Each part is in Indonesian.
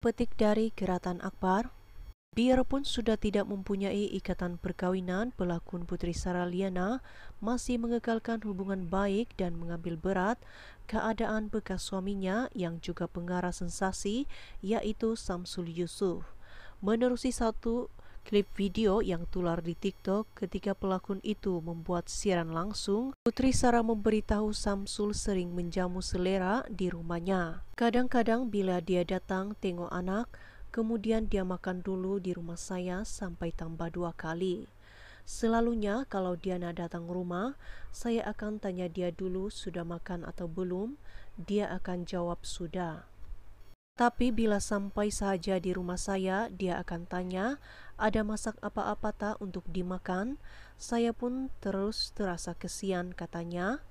Petik dari Geratan Akbar, biarpun sudah tidak mempunyai ikatan perkawinan, pelakon Putri Sarah Liana masih mengekalkan hubungan baik dan mengambil berat keadaan bekas suaminya yang juga pengarah sensasi yaitu Samsul Yusuf. Menerusi satu Klip video yang tular di TikTok ketika pelakon itu membuat siaran langsung, Putri Sarah memberitahu Samsul sering menjamu selera di rumahnya. Kadang-kadang bila dia datang tengok anak, kemudian dia makan dulu di rumah saya sampai tambah dua kali. Selalunya kalau Diana datang rumah, saya akan tanya dia dulu sudah makan atau belum, dia akan jawab sudah. Tapi bila sampai saja di rumah saya, dia akan tanya, ada masak apa-apa tak untuk dimakan? Saya pun terus terasa kesian katanya.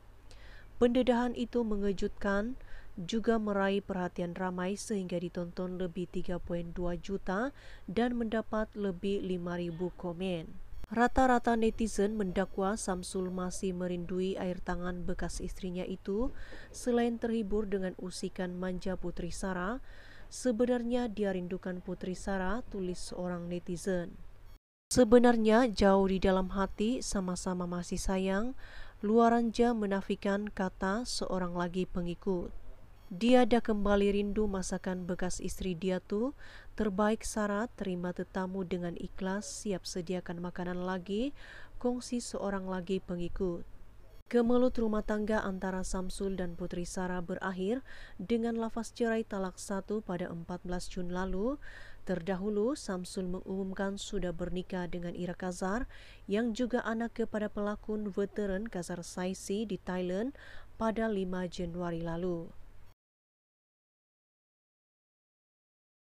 Pendedahan itu mengejutkan, juga meraih perhatian ramai sehingga ditonton lebih 3.2 juta dan mendapat lebih 5.000 komen. Rata-rata netizen mendakwa Samsul masih merindui air tangan bekas istrinya itu, selain terhibur dengan usikan manja Putri Sara, sebenarnya dia rindukan Putri Sara, tulis seorang netizen. Sebenarnya jauh di dalam hati sama-sama masih sayang, Luaranja menafikan kata seorang lagi pengikut. Dia ada kembali rindu masakan bekas istri dia tuh, terbaik Sarah terima tetamu dengan ikhlas, siap sediakan makanan lagi, kongsi seorang lagi pengikut. Kemelut rumah tangga antara Samsul dan Putri Sarah berakhir dengan lafaz cerai talak satu pada 14 Jun lalu. Terdahulu, Samsul mengumumkan sudah bernikah dengan Ira Kazar yang juga anak kepada pelakon veteran Kazar Saisi di Thailand pada 5 Januari lalu.